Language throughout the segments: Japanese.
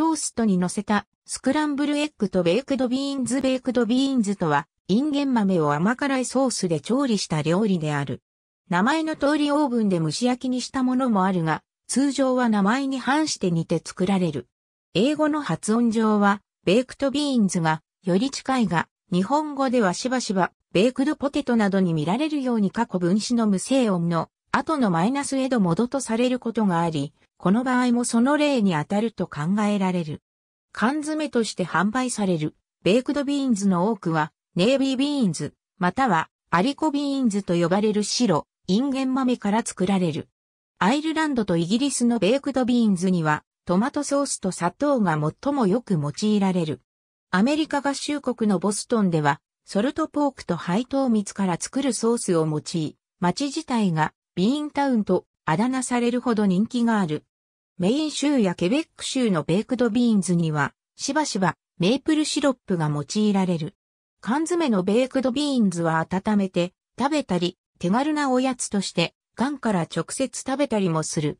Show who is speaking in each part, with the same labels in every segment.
Speaker 1: トーストに乗せたスクランブルエッグとベークドビーンズベークドビーンズとは、インゲン豆を甘辛いソースで調理した料理である。名前の通りオーブンで蒸し焼きにしたものもあるが、通常は名前に反して煮て作られる。英語の発音上は、ベークドビーンズがより近いが、日本語ではしばしば、ベークドポテトなどに見られるように過去分子の無声音の後のマイナスへド戻とされることがあり、この場合もその例に当たると考えられる。缶詰として販売される、ベイクドビーンズの多くは、ネイビービーンズ、または、アリコビーンズと呼ばれる白、インゲン豆から作られる。アイルランドとイギリスのベイクドビーンズには、トマトソースと砂糖が最もよく用いられる。アメリカ合衆国のボストンでは、ソルトポークと配当蜜から作るソースを用い、町自体がビーンタウンとあだ名されるほど人気があるメイン州やケベック州のベークドビーンズには、しばしばメープルシロップが用いられる。缶詰のベークドビーンズは温めて食べたり、手軽なおやつとして、缶から直接食べたりもする。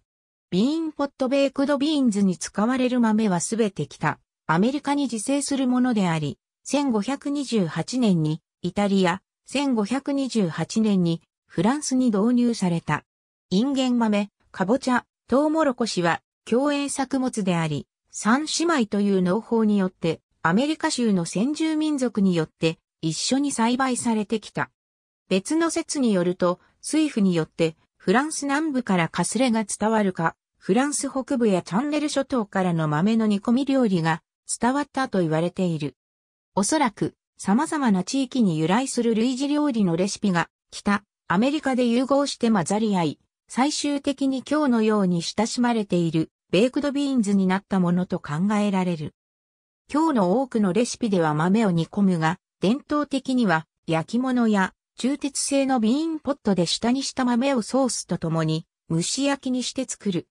Speaker 1: ビーンポットベークドビーンズに使われる豆はすべてた。アメリカに自生するものであり、1528年にイタリア、1528年にフランスに導入された。インゲン豆、カボチャ、トウモロコシは共栄作物であり、三姉妹という農法によって、アメリカ州の先住民族によって一緒に栽培されてきた。別の説によると、水夫によってフランス南部からかすれが伝わるか、フランス北部やチャンネル諸島からの豆の煮込み料理が伝わったと言われている。おそらく様々な地域に由来する類似料理のレシピが北、アメリカで融合して混ざり合い、最終的に今日のように親しまれているベークドビーンズになったものと考えられる。今日の多くのレシピでは豆を煮込むが、伝統的には焼き物や中鉄製のビーンポットで下にした豆をソースとともに蒸し焼きにして作る。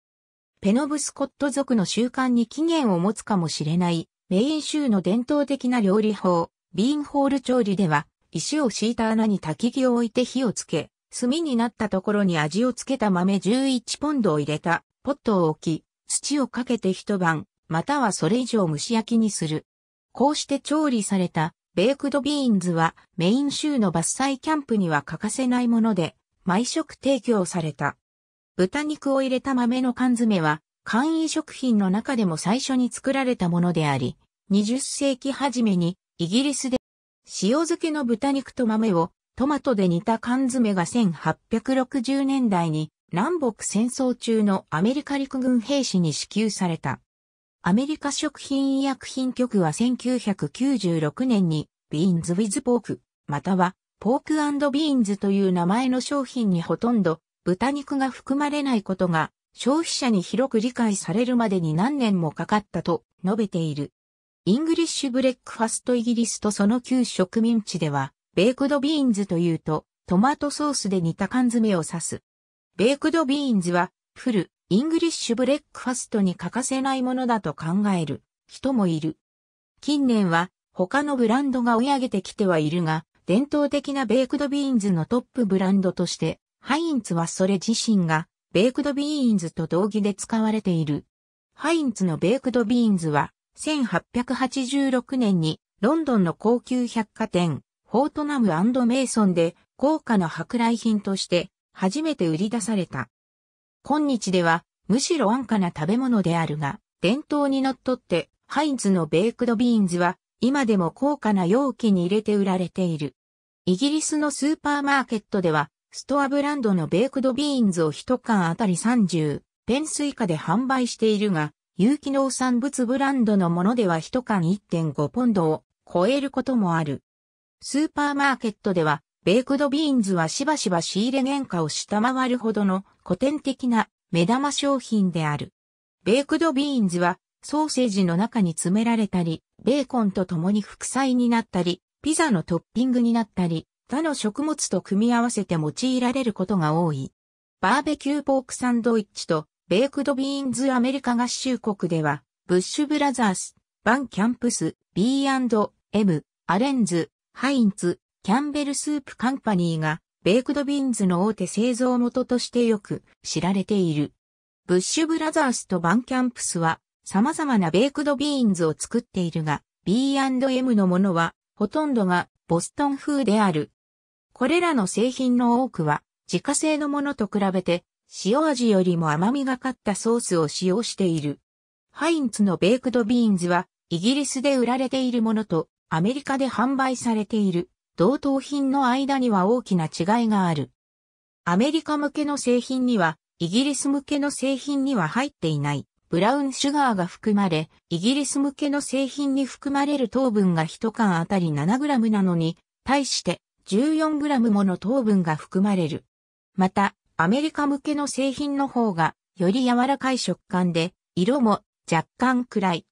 Speaker 1: ペノブスコット族の習慣に起源を持つかもしれないメイン州の伝統的な料理法、ビーンホール調理では、石を敷いた穴に焚き木を置いて火をつけ、炭になったところに味をつけた豆11ポンドを入れたポットを置き、土をかけて一晩、またはそれ以上蒸し焼きにする。こうして調理されたベークドビーンズはメイン州の伐採キャンプには欠かせないもので、毎食提供された。豚肉を入れた豆の缶詰は、簡易食品の中でも最初に作られたものであり、20世紀初めにイギリスで塩漬けの豚肉と豆をトマトで煮た缶詰が1860年代に南北戦争中のアメリカ陸軍兵士に支給された。アメリカ食品医薬品局は1996年にビーンズ・ウィズ・ポーク、またはポークビーンズという名前の商品にほとんど豚肉が含まれないことが消費者に広く理解されるまでに何年もかかったと述べている。イングリッシュブレックファストイギリスとその旧植民地では、ベークドビーンズというと、トマトソースで煮た缶詰を指す。ベイクドビーンズは、フル、イングリッシュブレックファストに欠かせないものだと考える人もいる。近年は他のブランドが追い上げてきてはいるが、伝統的なベイクドビーンズのトップブランドとして、ハインツはそれ自身がベイクドビーンズと同義で使われている。ハインツのベイクドビーンズは、1886年にロンドンの高級百貨店、フォートナムメイソンで高価な舶来品として初めて売り出された。今日では、むしろ安価な食べ物であるが、伝統にのっとって、ハインズのベークドビーンズは、今でも高価な容器に入れて売られている。イギリスのスーパーマーケットでは、ストアブランドのベークドビーンズを一缶あたり30ペンス以下で販売しているが、有機農産物ブランドのものでは一缶1.5ポンドを超えることもある。スーパーマーケットではベークドビーンズはしばしば仕入れ原価を下回るほどの古典的な目玉商品である。ベークドビーンズはソーセージの中に詰められたり、ベーコンと共に副菜になったり、ピザのトッピングになったり、他の食物と組み合わせて用いられることが多い。バーベキューポークサンドイッチとベークドビーンズアメリカ合衆国では、ブッシュブラザース、バンキャンプス、B&M、アレンズ、ハインツ、キャンベルスープカンパニーが、ベイクドビーンズの大手製造元としてよく知られている。ブッシュブラザースとバンキャンプスは様々なベイクドビーンズを作っているが、B&M のものはほとんどがボストン風である。これらの製品の多くは自家製のものと比べて塩味よりも甘みがかったソースを使用している。ハインツのベイクドビーンズはイギリスで売られているものとアメリカで販売されている。同等品の間には大きな違いがある。アメリカ向けの製品には、イギリス向けの製品には入っていない、ブラウンシュガーが含まれ、イギリス向けの製品に含まれる糖分が1缶あたり 7g なのに、対して 14g もの糖分が含まれる。また、アメリカ向けの製品の方が、より柔らかい食感で、色も若干暗い。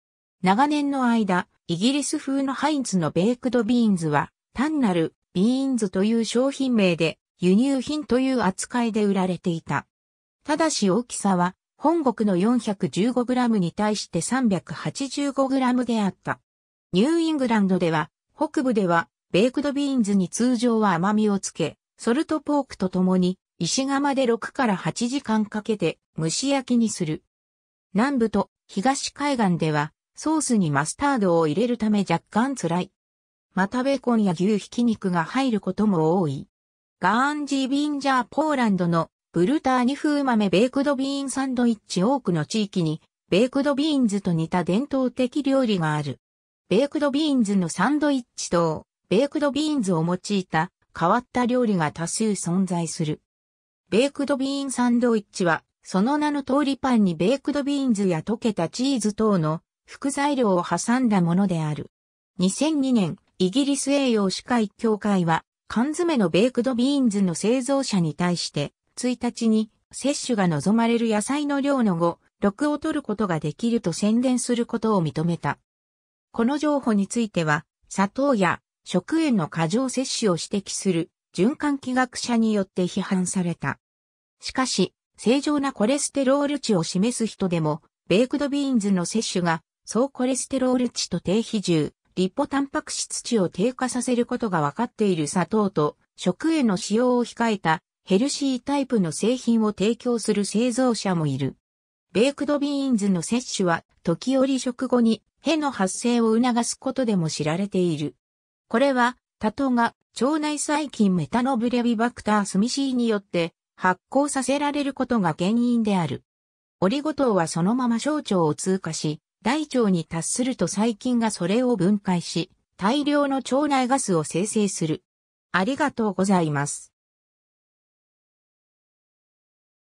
Speaker 1: 長年の間、イギリス風のハインズのベイクドビーンズは、単なるビーンズという商品名で輸入品という扱いで売られていた。ただし大きさは本国の 415g に対して 385g であった。ニューイングランドでは、北部では、ベイクドビーンズに通常は甘みをつけ、ソルトポークと共に、石窯で6から8時間かけて蒸し焼きにする。南部と東海岸では、ソースにマスタードを入れるため若干辛い。またベーコンや牛ひき肉が入ることも多い。ガーンジービンジャーポーランドのブルターニ風豆ベークドビーンサンドイッチ多くの地域にベークドビーンズと似た伝統的料理がある。ベークドビーンズのサンドイッチとベークドビーンズを用いた変わった料理が多数存在する。ベークドビーンサンドイッチはその名の通りパンにベークドビーンズや溶けたチーズ等の副材料を挟んだものである。2002年、イギリス栄養士会協会は、缶詰のベークドビーンズの製造者に対して、1日に摂取が望まれる野菜の量の後、6を取ることができると宣伝することを認めた。この情報については、砂糖や食塩の過剰摂取を指摘する循環器学者によって批判された。しかし、正常なコレステロール値を示す人でも、ベークドビーンズの摂取が、総コレステロール値と低比重、リポタンパク質値を低下させることが分かっている砂糖と食への使用を控えたヘルシータイプの製品を提供する製造者もいる。ベイクドビーンズの摂取は時折食後にヘの発生を促すことでも知られている。これは多糖が腸内細菌メタノブレビバクタースミシーによって発酵させられることが原因である。オリゴ糖はそのまま小腸を通過し、大腸に達すると細菌がそれを分解し、大量の腸内ガスを生成する。ありがとうございます。